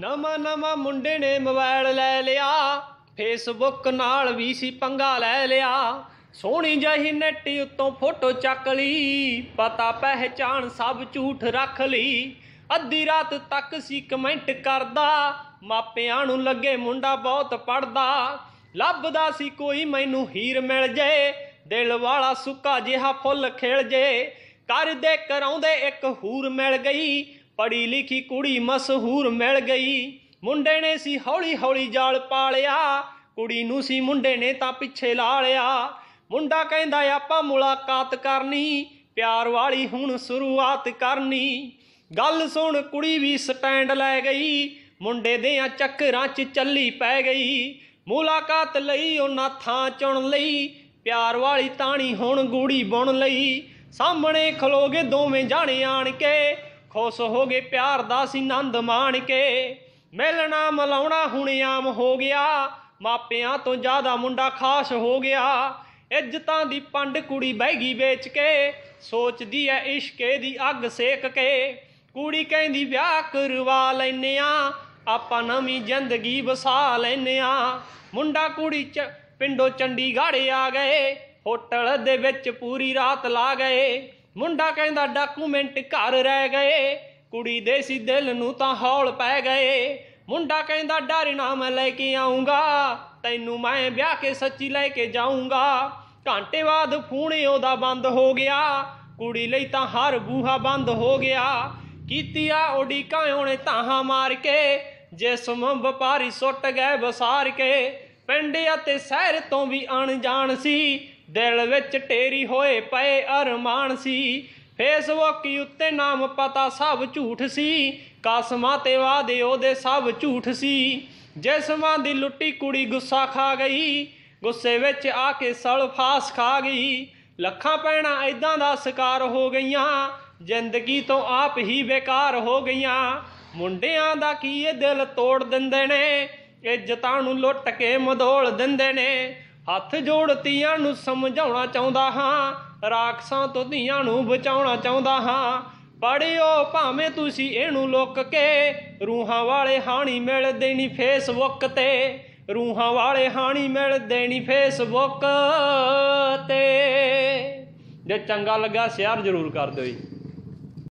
ਨਵਾਂ ਨਵਾਂ ਮੁੰਡੇ ਨੇ ਮੋਬਾਈਲ ਲੈ ਲਿਆ ਫੇਸਬੁੱਕ ਨਾਲ ਵੀ ਸੀ ਪੰਗਾ ਲੈ ਲਿਆ ਸੋਹਣੀ ਜਹੀ ਨੈਟ ਉੱਤੋਂ ਫੋਟੋ ਚੱਕ ਲਈ ਪਤਾ ਪਹਿਚਾਨ ਸਭ ਝੂਠ ਰੱਖ ਲਈ ਅੱਧੀ ਰਾਤ ਤੱਕ ਸੀ ਕਮੈਂਟ ਕਰਦਾ ਮਾਪਿਆਂ ਨੂੰ ਲੱਗੇ ਮੁੰਡਾ ਬਹੁਤ ਪੜਦਾ ਲੱਭਦਾ ਸੀ ਕੋਈ ਮੈਨੂੰ ਹੀਰ ਮਿਲ ਜੇ ਦਿਲ ਵਾਲਾ ਸੁੱਕਾ ਜਿਹਾ ਫੁੱਲ ਖੇਲ ਜੇ ਕਰਦੇ ਕਰਾਉਂਦੇ ਇੱਕ ਹੂਰ ਮਿਲ ਗਈ ਪੜੀ ਲਿਖੀ ਕੁੜੀ ਮਸਹੂਰ ਮਿਲ ਗਈ ਮੁੰਡੇ ਨੇ ਸੀ ਹੌਲੀ ਹੌਲੀ ਜਾਲ ਪਾਲਿਆ ਕੁੜੀ ਨੂੰ ਸੀ ਮੁੰਡੇ ਨੇ ਤਾਂ ਪਿੱਛੇ ਲਾ ਲਿਆ ਮੁੰਡਾ ਕਹਿੰਦਾ ਆਪਾਂ ਮੁਲਾਕਾਤ ਕਰਨੀ ਪਿਆਰ ਵਾਲੀ ਹੁਣ ਸ਼ੁਰੂਆਤ ਕਰਨੀ ਗੱਲ ਸੁਣ ਕੁੜੀ ਵੀ ਸਟੈਂਡ ਲੈ ਗਈ ਮੁੰਡੇ ਦੇ ਆ ਚੱਕਰਾਂ 'ਚ ਚੱਲੀ ਪੈ ਗਈ ਮੁਲਾਕਾਤ ਲਈ ਉਹਨਾਂ ਥਾਂ ਚੁਣ ਲਈ ਪਿਆਰ ਵਾਲੀ ਤਾਣੀ ਹੁਣ ਗੂੜੀ ਬਣ ਲਈ ਸਾਹਮਣੇ ਖਲੋਗੇ ਦੋਵੇਂ ਜਾਣੇ ਆਣ ਕੇ ਖੁਸ਼ ਹੋ ਗਏ ਪਿਆਰ ਦਾ ਸੀ ਆਨੰਦ ਮਾਣ ਕੇ ਮਿਲਣਾ ਮਲਾਉਣਾ ਹੁਣ ਆਮ ਹੋ ਗਿਆ ਮਾਪਿਆਂ ਤੋਂ ਜ਼ਿਆਦਾ ਮੁੰਡਾ ਖਾਸ ਹੋ ਗਿਆ ਇੱਜ਼ਤਾਂ ਦੀ ਪੰਡ ਕੁੜੀ ਬੈਗੀ ਵੇਚ ਕੇ ਸੋਚਦੀ ਐ ਇਸ਼ਕੇ ਦੀ ਅੱਗ ਸੇਕ ਕੇ ਕੁੜੀ ਕਹਿੰਦੀ ਵਿਆਹ ਕਰਵਾ ਲੈਨੇ ਆ ਆਪਾਂ ਨਵੀਂ ਜ਼ਿੰਦਗੀ ਵਸਾ ਲੈਨੇ ਆ ਮੁੰਡਾ ਕੁੜੀ ਚ ਪਿੰਡੋਂ ਚੰਡੀਗੜ੍ਹ ਆ ਗਏ ਹੋਟਲ ਦੇ ਵਿੱਚ ਪੂਰੀ ਰਾਤ ਲਾ ਗਏ ਮੁੰਡਾ ਕਹਿੰਦਾ ਡਾਕੂਮੈਂਟ ਘਰ ਰਹਿ ਗਏ ਕੁੜੀ ਦੇ ਸੀ ਦਿਲ ਨੂੰ ਤਾਂ ਹੌਲ ਪੈ ਗਏ ਮੁੰਡਾ ਕਹਿੰਦਾ ਡਰ ਨਾ ਮੈਂ ਲੈ ਕੇ ਆਉਂਗਾ ਤੈਨੂੰ ਮੈਂ ਵਿਆਹ ਕੇ ਸੱਚੀ ਲੈ ਕੇ ਜਾਊਂਗਾ ਘੰਟੇ ਬਾਅਦ ਫੋਨ ਉਹਦਾ ਬੰਦ ਹੋ ਗਿਆ ਕੁੜੀ ਲਈ ਤਾਂ ਹਰ ਬੂਹਾ ਬੰਦ ਹੋ ਗਿਆ ਕੀਤੀ ਆ ਓਡੀ ਉਡੀਕਾਂ ਉਹਨੇ ਤਾਹਾ ਮਾਰ ਕੇ ਜਿਸਮ ਵਪਾਰੀ ਸੁੱਟ ਗਏ ਬਸਾਰ ਕੇ ਪਿੰਡ ਅਤੇ ਸ਼ਹਿਰ ਤੋਂ ਵੀ ਅਣਜਾਣ ਸੀ ਦਿਲ ਵਿੱਚ ਟੇਰੀ ਹੋਏ ਪਏ ਅਰਮਾਨ ਸੀ ਫੇਸਬੁੱਕ ਉੱਤੇ ਨਾਮ ਪਤਾ ਸਭ ਝੂਠ ਸੀ ਕਸਮਾਂ ਤੇ ਵਾਦੇ ਉਹਦੇ ਸਭ ਝੂਠ ਸੀ ਜਿਸਮਾਂ ਦੀ ਲੁੱਟੀ ਕੁੜੀ ਗੁੱਸਾ ਖਾ ਗਈ ਗੁੱਸੇ ਵਿੱਚ ਆ ਕੇ ਸਲਫਾਸ ਖਾ ਗਈ ਲੱਖਾਂ ਪੈਣਾ ਐਦਾਂ ਦਾ ਸ਼ਿਕਾਰ ਹੋ ਗਈਆਂ ਜ਼ਿੰਦਗੀ ਤੋਂ ਆਪ ਹੀ ਬੇਕਾਰ ਹੋ ਗਈਆਂ ਮੁੰਡਿਆਂ ਦਾ ਕੀ ਇਹ ਦਿਲ ਤੋੜ ਦਿੰਦੇ ਨੇ ਇੱਜ਼ਤਾਂ ਨੂੰ ਲੁੱਟ ਕੇ ਮਧੋਲ ਦਿੰਦੇ ਨੇ ਹੱਥ ਜੋੜ ਤੀਆਂ ਨੂੰ ਸਮਝਾਉਣਾ ਚਾਹੁੰਦਾ ਹਾਂ ਰਾਖਸਾਂ ਤੋਂ ਧੀਆਂ ਨੂੰ ਬਚਾਉਣਾ ਚਾਹੁੰਦਾ ਹਾਂ ਪੜਿਓ ਭਾਵੇਂ ਤੁਸੀਂ ਇਹਨੂੰ ਲੁੱਕ ਕੇ ਰੂਹਾਂ ਵਾਲੇ ਹਾਣੀ ਮਿਲ ਦੇਣੀ ਫੇਸਬੁੱਕ ਤੇ ਰੂਹਾਂ ਵਾਲੇ ਹਾਣੀ ਮਿਲ ਦੇਣੀ ਫੇਸਬੁੱਕ ਤੇ ਜੇ ਚੰਗਾ ਲੱਗਾ ਸ਼ੇਅਰ ਜ਼ਰੂਰ ਕਰ ਦਿਓ ਜੀ